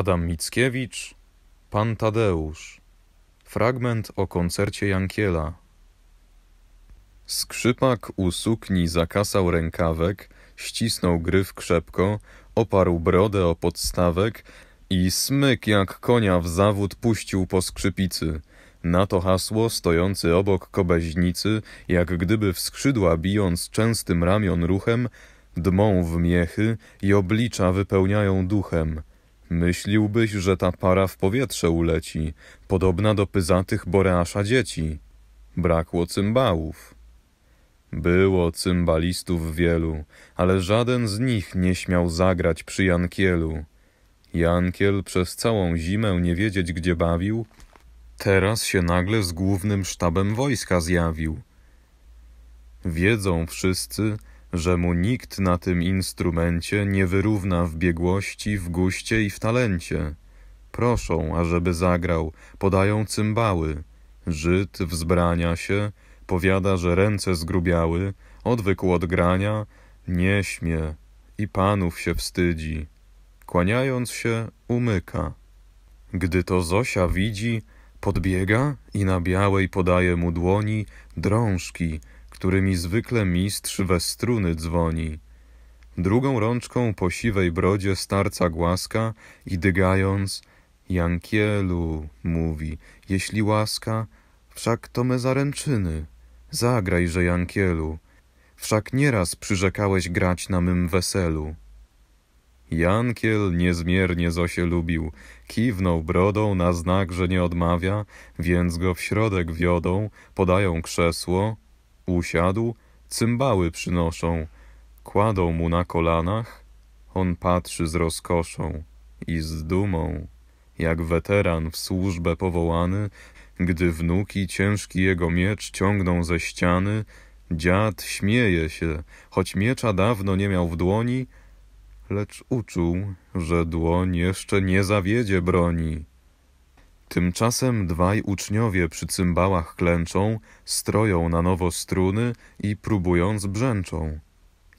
Adam Mickiewicz, Pan Tadeusz. Fragment o koncercie Jankiela. Skrzypak u sukni zakasał rękawek, ścisnął gryf krzepko, oparł brodę o podstawek i smyk jak konia w zawód puścił po skrzypicy. Na to hasło, stojący obok kobeźnicy, jak gdyby w skrzydła bijąc częstym ramion ruchem, dmą w miechy i oblicza wypełniają duchem – Myśliłbyś, że ta para w powietrze uleci, podobna do pyzatych Boreasza dzieci. Brakło cymbałów. Było cymbalistów wielu, ale żaden z nich nie śmiał zagrać przy Jankielu. Jankiel przez całą zimę nie wiedzieć gdzie bawił, teraz się nagle z głównym sztabem wojska zjawił. Wiedzą wszyscy, że mu nikt na tym instrumencie nie wyrówna w biegłości, w guście i w talencie. Proszą, ażeby zagrał, podają cymbały. Żyd wzbrania się, powiada, że ręce zgrubiały, odwykł od grania, nie śmie i panów się wstydzi. Kłaniając się, umyka. Gdy to Zosia widzi, podbiega i na białej podaje mu dłoni drążki, którymi zwykle mistrz we struny dzwoni. Drugą rączką po siwej brodzie starca głaska i dygając Jankielu mówi, jeśli łaska, wszak to me zaręczyny. Zagrajże Jankielu, wszak nieraz przyrzekałeś grać na mym weselu. Jankiel niezmiernie Zosie lubił, kiwnął brodą na znak, że nie odmawia, więc go w środek wiodą, podają krzesło, Usiadł, cymbały przynoszą, kładą mu na kolanach. On patrzy z rozkoszą i z dumą, jak weteran w służbę powołany, gdy wnuki ciężki jego miecz ciągną ze ściany, dziad śmieje się, choć miecza dawno nie miał w dłoni, lecz uczuł, że dłoń jeszcze nie zawiedzie broni. Tymczasem dwaj uczniowie przy cymbałach klęczą, stroją na nowo struny i próbując brzęczą.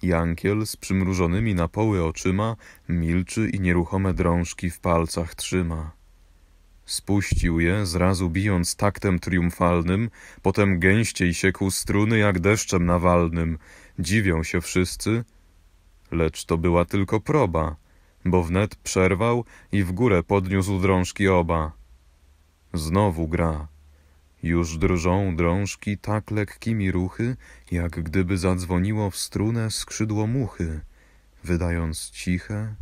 Jankiel z przymrużonymi na poły oczyma milczy i nieruchome drążki w palcach trzyma. Spuścił je, zrazu bijąc taktem triumfalnym, potem gęściej siekł struny jak deszczem nawalnym. Dziwią się wszyscy, lecz to była tylko proba, bo wnet przerwał i w górę podniósł drążki oba. Znowu gra. Już drżą drążki tak lekkimi ruchy, jak gdyby zadzwoniło w strunę skrzydło muchy, wydając ciche,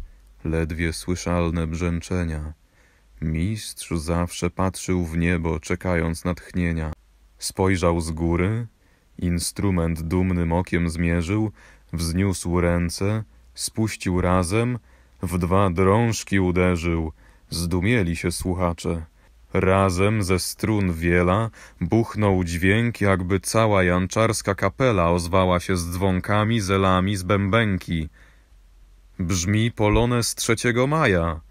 ledwie słyszalne brzęczenia. Mistrz zawsze patrzył w niebo, czekając natchnienia. Spojrzał z góry, instrument dumnym okiem zmierzył, wzniósł ręce, spuścił razem, w dwa drążki uderzył. Zdumieli się słuchacze. Razem ze strun wiela buchnął dźwięk, jakby cała janczarska kapela ozwała się z dzwonkami, zelami z bębenki. Brzmi z trzeciego maja.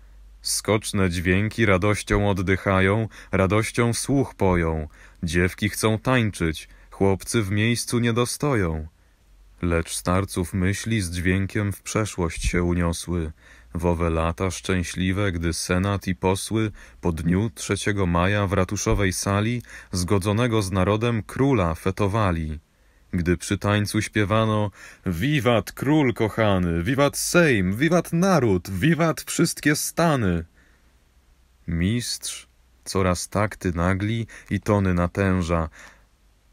Skoczne dźwięki radością oddychają, radością słuch poją. Dziewki chcą tańczyć, chłopcy w miejscu nie dostoją. Lecz starców myśli z dźwiękiem w przeszłość się uniosły. W owe lata szczęśliwe, gdy Senat i posły po dniu 3 maja w ratuszowej sali zgodzonego z narodem króla fetowali. Gdy przy tańcu śpiewano Wiwat król kochany, wiwat Sejm, wiwat naród, wiwat wszystkie stany. Mistrz coraz takty nagli i tony natęża,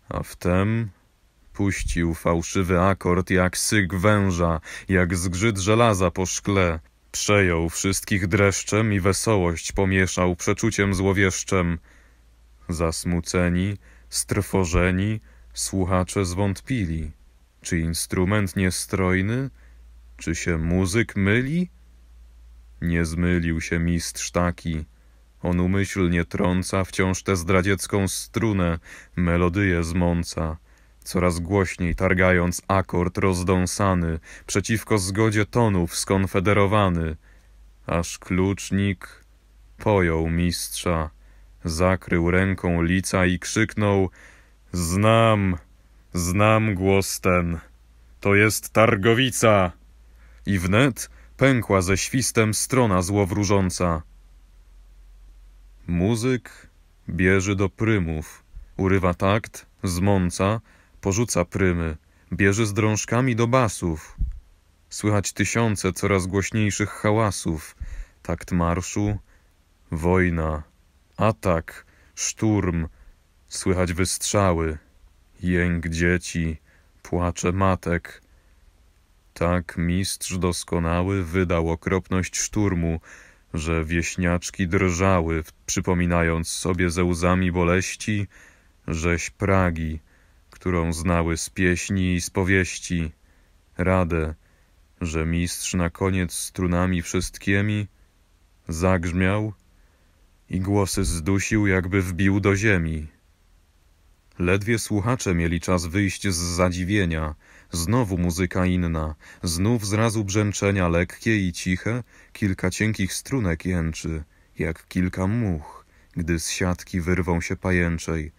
a wtem puścił fałszywy akord jak syk węża, jak zgrzyt żelaza po szkle. Przejął wszystkich dreszczem i wesołość pomieszał przeczuciem złowieszczem. Zasmuceni, strwożeni, słuchacze zwątpili. Czy instrument niestrojny? Czy się muzyk myli? Nie zmylił się mistrz taki. On umyślnie trąca wciąż tę zdradziecką strunę, melodyję zmąca coraz głośniej targając akord rozdąsany, przeciwko zgodzie tonów skonfederowany, aż klucznik pojął mistrza, zakrył ręką lica i krzyknął Znam, znam głos ten, to jest targowica! I wnet pękła ze świstem strona złowróżąca. Muzyk bierze do prymów, urywa takt, zmąca, porzuca prymy, bierze z drążkami do basów. Słychać tysiące coraz głośniejszych hałasów, takt marszu, wojna, atak, szturm, słychać wystrzały, jęk dzieci, płacze matek. Tak mistrz doskonały wydał okropność szturmu, że wieśniaczki drżały, przypominając sobie ze łzami boleści, żeś Pragi, którą znały z pieśni i z powieści, radę, że mistrz na koniec strunami wszystkimi zagrzmiał i głosy zdusił, jakby wbił do ziemi. Ledwie słuchacze mieli czas wyjść z zadziwienia. Znowu muzyka inna, znów zrazu brzęczenia lekkie i ciche, kilka cienkich strunek jęczy, jak kilka much, gdy z siatki wyrwą się pajęczej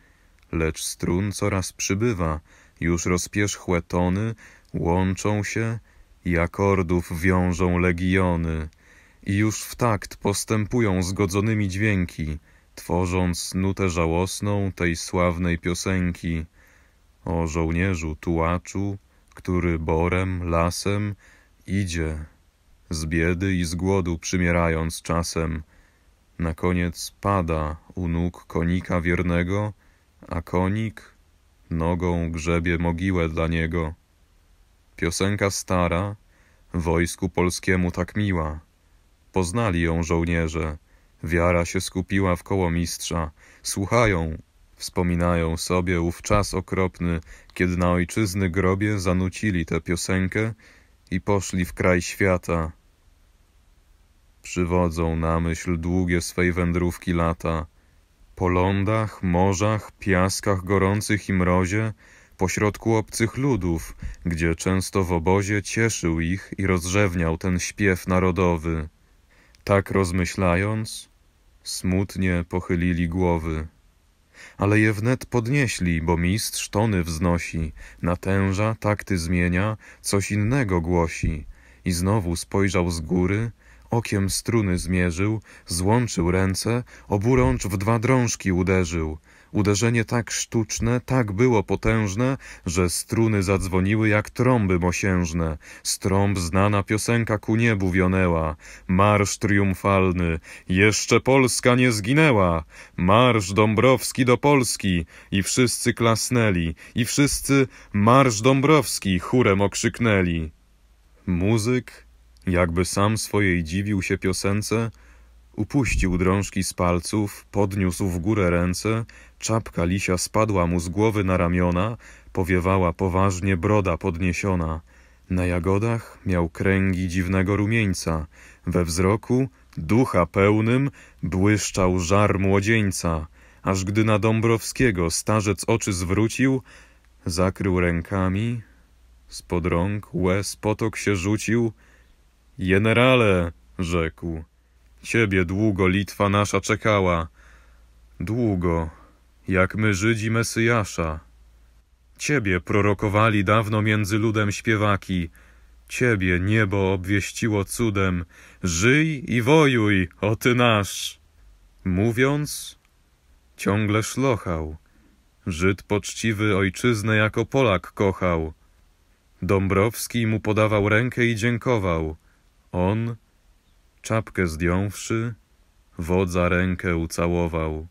lecz strun coraz przybywa, już rozpierzchłe tony łączą się i akordów wiążą legiony. I już w takt postępują zgodzonymi dźwięki, tworząc nutę żałosną tej sławnej piosenki o żołnierzu tułaczu, który borem, lasem idzie, z biedy i z głodu przymierając czasem. Na koniec pada u nóg konika wiernego, a konik nogą grzebie mogiłę dla niego. Piosenka stara, wojsku polskiemu tak miła. Poznali ją żołnierze, wiara się skupiła w koło mistrza. Słuchają, wspominają sobie ów czas okropny, kiedy na ojczyzny grobie zanucili tę piosenkę i poszli w kraj świata. Przywodzą na myśl długie swej wędrówki lata, po lądach, morzach, piaskach gorących i mrozie, pośrodku obcych ludów, gdzie często w obozie cieszył ich i rozrzewniał ten śpiew narodowy. Tak rozmyślając, smutnie pochylili głowy. Ale je wnet podnieśli, bo mistrz tony wznosi, natęża, takty zmienia, coś innego głosi. I znowu spojrzał z góry, okiem struny zmierzył, złączył ręce, oburącz w dwa drążki uderzył. Uderzenie tak sztuczne, tak było potężne, że struny zadzwoniły jak trąby mosiężne. Z trąb znana piosenka ku niebu wionęła. Marsz triumfalny, jeszcze Polska nie zginęła. Marsz Dąbrowski do Polski. I wszyscy klasnęli, i wszyscy Marsz Dąbrowski chórem okrzyknęli. Muzyk jakby sam swojej dziwił się piosence, upuścił drążki z palców, podniósł w górę ręce, czapka lisia spadła mu z głowy na ramiona, powiewała poważnie broda podniesiona. Na jagodach miał kręgi dziwnego rumieńca, we wzroku, ducha pełnym, błyszczał żar młodzieńca. Aż gdy na Dąbrowskiego starzec oczy zwrócił, zakrył rękami, spod rąk łez potok się rzucił, Generale, rzekł, ciebie długo Litwa nasza czekała. Długo, jak my Żydzi Mesyjasza. Ciebie prorokowali dawno między ludem śpiewaki. Ciebie niebo obwieściło cudem. Żyj i wojuj, o ty nasz! Mówiąc, ciągle szlochał. Żyd poczciwy ojczyznę jako Polak kochał. Dąbrowski mu podawał rękę i dziękował. On, czapkę zdjąwszy, wodza rękę ucałował.